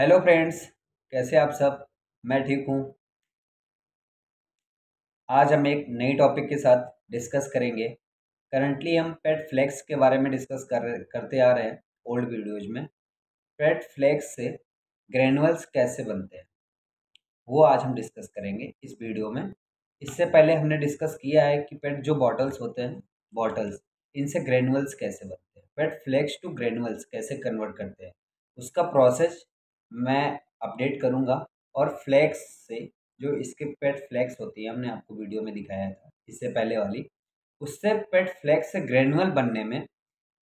hello friends कैसे आप सब मैं ठीक हूँ आज हम एक नई टॉपिक के साथ डिस्कस करेंगे करंटली हम पेट फ्लेक्स के बारे में डिस्कस कर करते आ रहे हैं ओल्ड वीडियोज में पेट फ्लैक्स से ग्रेनुअल्स कैसे बनते हैं वो आज हम डिस्कस करेंगे इस वीडियो में इससे पहले हमने डिस्कस किया है कि पेट जो बॉटल्स होते हैं बॉटल्स इनसे ग्रेनुअल्स कैसे बनते हैं पेट फ्लैक्स टू ग्रेनुअल्स कैसे कन्वर्ट करते हैं उसका प्रोसेस मैं अपडेट करूँगा और फ्लैक्स से जो इसके पेट फ्लैक्स होती है हमने आपको वीडियो में दिखाया था इससे पहले वाली उससे पेट फ्लैक्स से ग्रेनुअल बनने में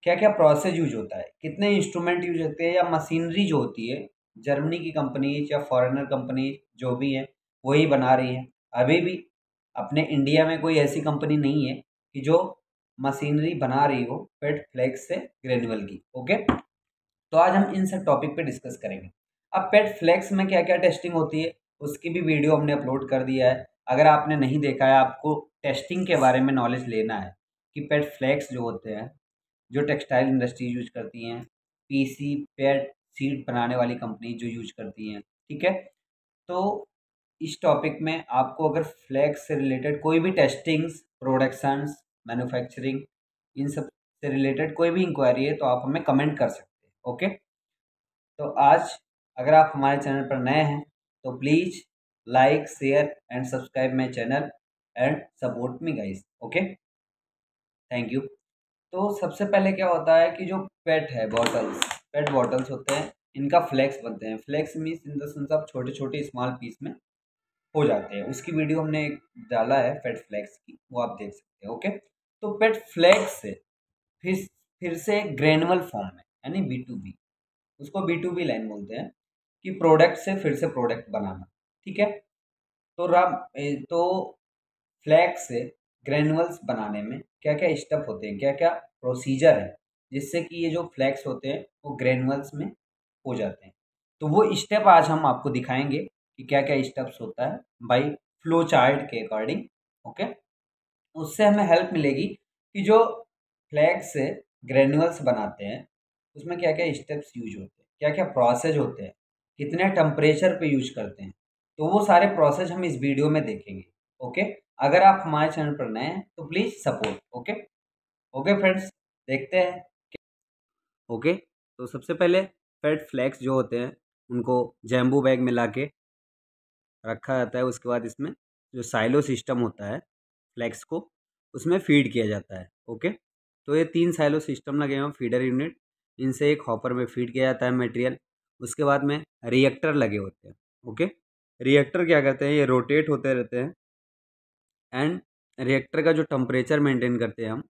क्या क्या प्रोसेस यूज होता है कितने इंस्ट्रूमेंट यूज होते हैं या मशीनरी जो होती है जर्मनी की कंपनीज या फॉरेनर कंपनी जो भी हैं वही बना रही हैं अभी भी अपने इंडिया में कोई ऐसी कंपनी नहीं है कि जो मशीनरी बना रही हो पेट फ्लैक्स से ग्रेनुअल की ओके तो आज हम इन सब टॉपिक पर डिस्कस करेंगे अब पेट फ्लैक्स में क्या क्या टेस्टिंग होती है उसकी भी वीडियो हमने अपलोड कर दिया है अगर आपने नहीं देखा है आपको टेस्टिंग के बारे में नॉलेज लेना है कि पेट फ्लैक्स जो होते हैं जो टेक्सटाइल इंडस्ट्री यूज करती हैं पीसी पेट सीट बनाने वाली कंपनी जो यूज करती हैं ठीक है तो इस टॉपिक में आपको अगर फ्लैक्स से रिलेटेड कोई भी टेस्टिंग्स प्रोडक्शंस मैन्युफैक्चरिंग इन सब से रिलेटेड कोई भी इंक्वायरी है तो आप हमें कमेंट कर सकते हैं ओके तो आज अगर आप हमारे चैनल पर नए हैं तो please like share and subscribe my channel and support me guys okay thank you तो सबसे पहले क्या होता है कि जो पेट है बॉटल्स पेट बॉटल्स होते हैं इनका फ्लैक्स बनते हैं फ्लैक्स मीन्स इन देंस आप छोटे छोटे स्मॉल पीस में हो जाते हैं उसकी वीडियो हमने एक डाला है पेट फ्लैक्स की वो आप देख सकते हैं ओके तो पेट फ्लैक्स से फिर फिर से ग्रेनुअल फॉर्म में यानी बी टू बी उसको बी टू बी लाइन बोलते हैं कि प्रोडक्ट से फिर से प्रोडक्ट बनाना ठीक है तो राम तो फ्लैक्स से ग्रेनुअल्स बनाने में क्या क्या स्टेप होते हैं क्या क्या प्रोसीजर है जिससे कि ये जो फ्लैक्स होते हैं वो ग्रेनुअल्स में हो जाते हैं तो वो स्टेप आज हम आपको दिखाएंगे कि क्या क्या स्टेप्स होता है बाई फ्लो चार्ट के अकॉर्डिंग ओके उससे हमें हेल्प मिलेगी कि जो फ्लैक्स से ग्रेनुअल्स बनाते हैं उसमें क्या क्या स्टेप्स यूज होते हैं क्या क्या प्रोसेस होते हैं कितने टम्परेचर पे यूज करते हैं तो वो सारे प्रोसेस हम इस वीडियो में देखेंगे ओके अगर आप हमारे चैनल पर नए हैं तो please support okay okay friends देखते हैं ओके तो सबसे पहले फेड फ्लैक्स जो होते हैं उनको जैम्बू बैग में ला के रखा जाता है उसके बाद इसमें जो साइलो सिस्टम होता है फ्लैक्स को उसमें फीड किया जाता है ओके तो ये तीन साइलो सिस्टम लगे हुए हैं फीडर यूनिट इनसे एक हॉपर में फीड किया जाता है मटेरियल उसके बाद में रिएक्टर लगे होते हैं ओके रिएक्टर क्या करते हैं ये रोटेट होते रहते हैं एंड रिएक्टर का जो टम्परेचर मेंटेन करते हैं हम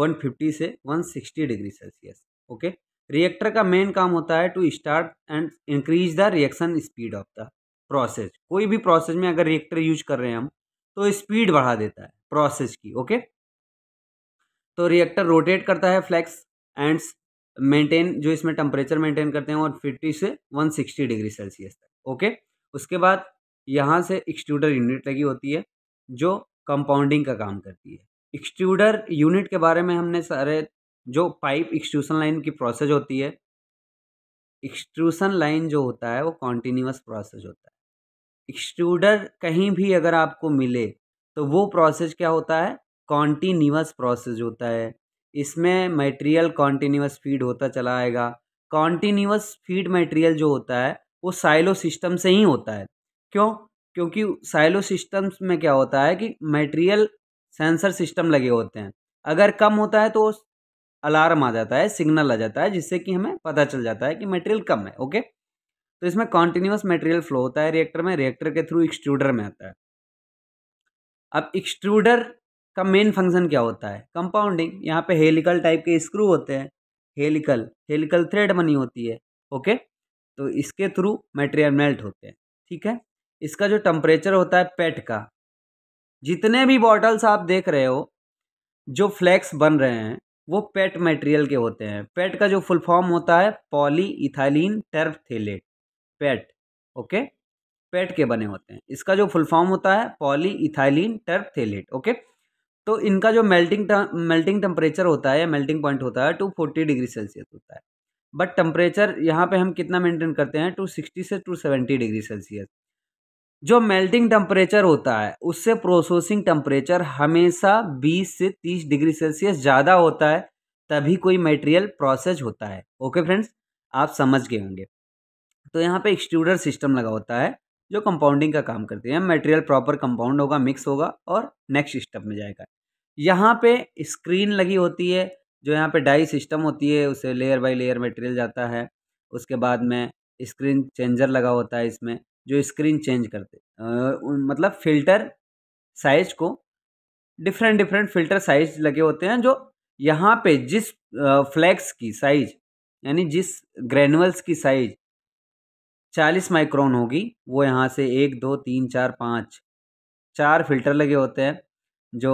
150 से 160 डिग्री सेल्सियस ओके रिएक्टर का मेन काम होता है to start and increase the reaction speed of the process कोई भी प्रोसेस में अगर रिएक्टर यूज कर रहे हैं हम तो स्पीड बढ़ा देता है प्रोसेस की ओके तो रिएक्टर रोटेट करता है फ्लैक्स एंड्स मेंटेन जो इसमें टेम्परेचर मेंटेन करते हैं वो फिफ्टी से वन सिक्सटी डिग्री सेल्सियस तक ओके उसके बाद यहाँ से एक्सट्रूडर यूनिट लगी होती है जो कंपाउंडिंग का काम करती है एक्सट्रूडर यूनिट के बारे में हमने सारे जो पाइप एक्सट्रूशन लाइन की प्रोसेस होती है एक्सट्रूसन लाइन जो होता है वो कॉन्टीन्यूस प्रोसेस होता है एक्सट्रूडर कहीं भी अगर आपको मिले तो वो प्रोसेस क्या होता है कॉन्टीन्यूस प्रोसेस होता है इसमें मटेरियल कॉन्टीन्यूस फीड होता चला आएगा कॉन्टीन्यूस फीड मटेरियल जो होता है वो साइलो सिस्टम से ही होता है क्यों क्योंकि साइलो सिस्टम्स में क्या होता है कि मटेरियल सेंसर सिस्टम लगे होते हैं अगर कम होता है तो अलार्म आ जाता है सिग्नल आ जाता है जिससे कि हमें पता चल जाता है कि मटेरियल कम है ओके तो इसमें कॉन्टीन्यूस मटेरियल फ्लो होता है रिएक्टर में रिएक्टर के थ्रू एक्सट्रूडर में आता है अब एक्सट्रूडर का मेन फंक्शन क्या होता है कंपाउंडिंग यहाँ पे हेलिकल टाइप के स्क्रू होते हैं हेलिकल हेलिकल थ्रेड बनी होती है ओके तो इसके थ्रू मटेरियल मेल्ट होते हैं ठीक है इसका जो टम्परेचर होता है पेट e का जितने भी बॉटल्स आप देख रहे हो जो फ्लैक्स बन रहे हैं वो पेट मटेरियल e के होते हैं पेट e का जो फुल फॉर्म होता है polyethylene phthalate PET okay PET के बने होते हैं इसका जो फुल फॉर्म होता है पॉली इथाइलिन थेलेट ओके तो इनका जो मेल्टिंग मेल्टिंग टेम्परेचर होता है या मेल्टिंग पॉइंट होता है टू फोर्टी डिग्री सेल्सियस होता है बट टेम्परेचर यहाँ पे हम कितना मेंटेन करते हैं टू सिक्सटी से टू सेवेंटी डिग्री सेल्सियस जो मेल्टिंग टेम्परेचर होता है उससे प्रोसेसिंग टेम्परेचर हमेशा बीस से तीस डिग्री सेल्सियस ज़्यादा होता है तभी कोई मटेरियल प्रोसेस होता है ओके फ्रेंड्स आप समझ गए होंगे तो यहाँ पे एक्सट्रूडर सिस्टम लगा होता है जो कंपाउंडिंग का काम करती है मटेरियल प्रॉपर कंपाउंड होगा मिक्स होगा और नेक्स्ट स्टेप में जाएगा यहाँ पे स्क्रीन लगी होती है जो यहाँ पे डाई सिस्टम होती है उसे लेयर बाय लेयर मटेरियल जाता है उसके बाद में स्क्रीन चेंजर लगा होता है इसमें जो स्क्रीन चेंज करते आ, मतलब फ़िल्टर साइज को डिफरेंट डिफरेंट फ़िल्टर साइज लगे होते हैं जो यहाँ पे जिस फ्लैक्स की साइज यानी जिस ग्रेनुअल्स की साइज चालीस माइक्रोन होगी वो यहाँ से एक दो तीन चार पाँच चार फिल्टर लगे होते हैं जो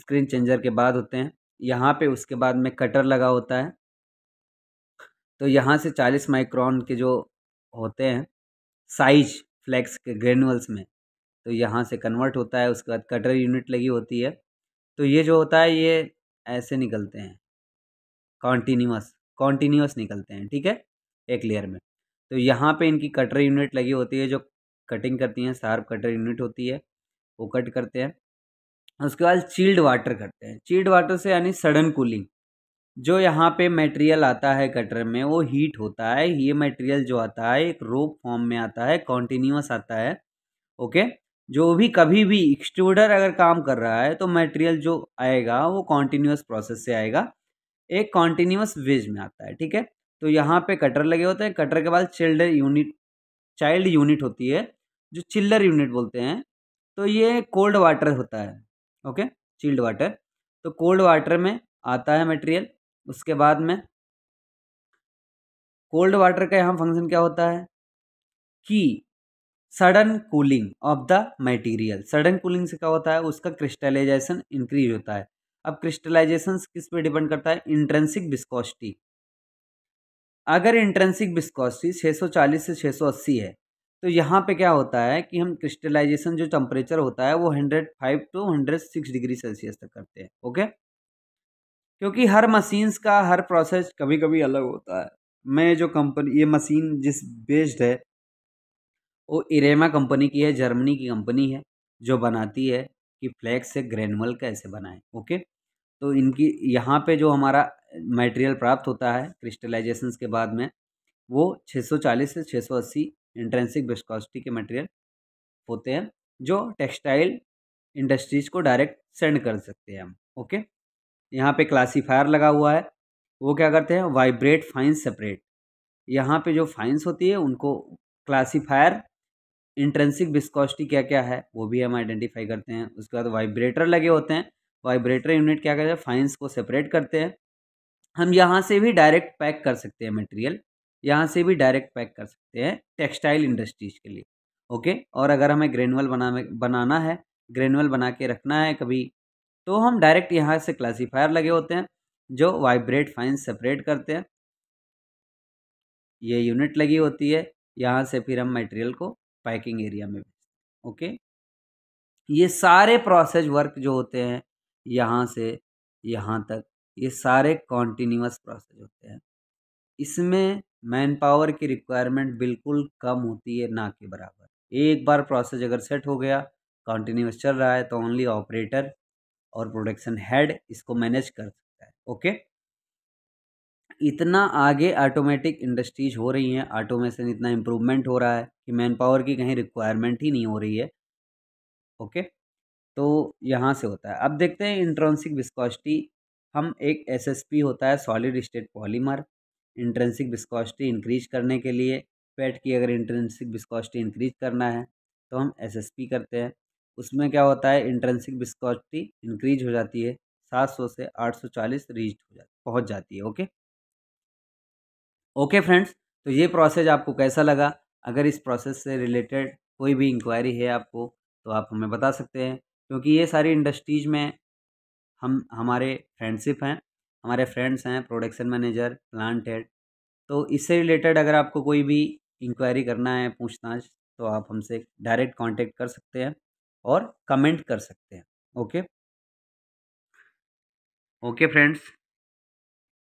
स्क्रीन चेंजर के बाद होते हैं यहाँ पे उसके बाद में कटर लगा होता है तो यहाँ से चालीस माइक्रोन के जो होते हैं साइज फ्लैक्स के ग्रेनुअल्स में तो यहाँ से कन्वर्ट होता है उसके बाद कटर यूनिट लगी होती है तो ये जो होता है ये ऐसे निकलते हैं कॉन्टीन्यूस कॉन्टीन्यूस निकलते हैं ठीक है एक लेयर में तो यहाँ पे इनकी कटर यूनिट लगी होती है जो कटिंग करती हैं सार्प कटर यूनिट होती है वो कट करते हैं उसके बाद चील्ड वाटर करते हैं चील्ड वाटर से यानी सडन कूलिंग जो यहाँ पे मटेरियल आता है कटर में वो हीट होता है ये मटेरियल जो आता है एक रोप फॉर्म में आता है कॉन्टीन्यूस आता है ओके जो भी कभी भी एक्सट्रूडर अगर काम कर रहा है तो मटेरियल जो आएगा वो कॉन्टीन्यूस प्रोसेस से आएगा एक कॉन्टीन्यूस वेज में आता है ठीक है तो यहाँ पे कटर लगे होते हैं कटर के बाद चिल्डर यूनिट चाइल्ड यूनिट होती है जो चिल्डर यूनिट बोलते हैं तो ये कोल्ड वाटर होता है ओके चिल्ड वाटर तो कोल्ड वाटर में आता है मटेरियल उसके बाद में कोल्ड वाटर का यहाँ फंक्शन क्या होता है कि sudden cooling of the material sudden cooling से क्या होता है उसका क्रिस्टलाइजेशन इंक्रीज होता है अब क्रिस्टलाइजेशन किस पे डिपेंड करता है इंट्रेंसिक विस्कोसिटी अगर इंट्रेंसिक विस्कोसिटी 640 से 680 है तो यहाँ पे क्या होता है कि हम क्रिस्टलाइजेशन जो टेम्परेचर होता है वो 105 टू 106 डिग्री सेल्सियस तक करते हैं ओके क्योंकि हर मशीन्स का हर प्रोसेस कभी कभी अलग होता है मैं जो कंपनी ये मशीन जिस बेस्ड है वो इरेमा कंपनी की है जर्मनी की कंपनी है जो बनाती है कि फ्लैक्स से ग्रेनुअल कैसे बनाएं ओके तो इनकी यहाँ पे जो हमारा मटेरियल प्राप्त होता है क्रिस्टलाइजेशन के बाद में वो 640 से 680 इंट्रेंसिक विस्कोसिटी के मटेरियल होते हैं जो टेक्सटाइल इंडस्ट्रीज को डायरेक्ट सेंड कर सकते हैं हम ओके यहाँ पे क्लासीफायर लगा हुआ है वो क्या करते हैं वाइब्रेट फाइंस सेपरेट यहाँ पे जो फाइंस होती है उनको क्लासीफायर इंट्रेंसिक बिस्कॉस्टी क्या क्या है वो भी हम आइडेंटिफाई करते हैं उसके बाद वाइब्रेटर लगे होते हैं वाइब्रेटर यूनिट क्या करते हैं फाइंस को सेपरेट करते हैं हम यहाँ से भी डायरेक्ट पैक कर सकते हैं मटेरियल यहाँ से भी डायरेक्ट पैक कर सकते हैं टेक्सटाइल इंडस्ट्रीज के लिए ओके और अगर हमें ग्रेनुअल बना बनाना है ग्रेनुअल बना के रखना है कभी तो हम डायरेक्ट यहाँ से क्लासीफायर लगे होते हैं जो वाइब्रेट फाइंस सेपरेट करते हैं ये यूनिट लगी होती है यहाँ से फिर हम मटेरियल को पैकिंग एरिया में ओके ये सारे प्रोसेस वर्क जो होते हैं यहाँ से यहाँ तक ये सारे कॉन्टीन्यूस प्रोसेस होते हैं इसमें मैन पावर की रिक्वायरमेंट बिल्कुल कम होती है ना के बराबर एक बार प्रोसेस अगर सेट हो गया कॉन्टीन्यूस चल रहा है तो ओनली ऑपरेटर और प्रोडक्शन हेड इसको मैनेज कर सकता है ओके इतना आगे ऑटोमेटिक इंडस्ट्रीज हो रही हैं ऑटोमेशन इतना इम्प्रूवमेंट हो रहा है कि मैन पावर की कहीं रिक्वायरमेंट ही नहीं हो रही है ओके तो यहाँ से होता है अब देखते हैं इंट्रेंसिक विस्कोसिटी हम एक एसएसपी होता है solid state polymer intrinsic viscosity increase करने के लिए फैट की अगर इंट्रेंसिक विस्कोसिटी इंक्रीज करना है तो हम एसएसपी करते हैं उसमें क्या होता है इंट्रेंसिक विस्कोसिटी इंक्रीज हो जाती है सौ से चालीस रीच हो जाती पहुँच जाती है ओके ओके फ्रेंड्स तो ये प्रोसेस आपको कैसा लगा अगर इस प्रोसेस से रिलेटेड कोई भी इंक्वायरी है आपको तो आप हमें बता सकते हैं क्योंकि ये सारी इंडस्ट्रीज़ में हम हमारे फ्रेंडशिप हैं हमारे फ्रेंड्स हैं प्रोडक्शन मैनेजर प्लांट हेड तो इससे रिलेटेड अगर आपको कोई भी इंक्वायरी करना है पूछताछ तो आप हमसे डायरेक्ट कांटेक्ट कर सकते हैं और कमेंट कर सकते हैं ओके ओके फ्रेंड्स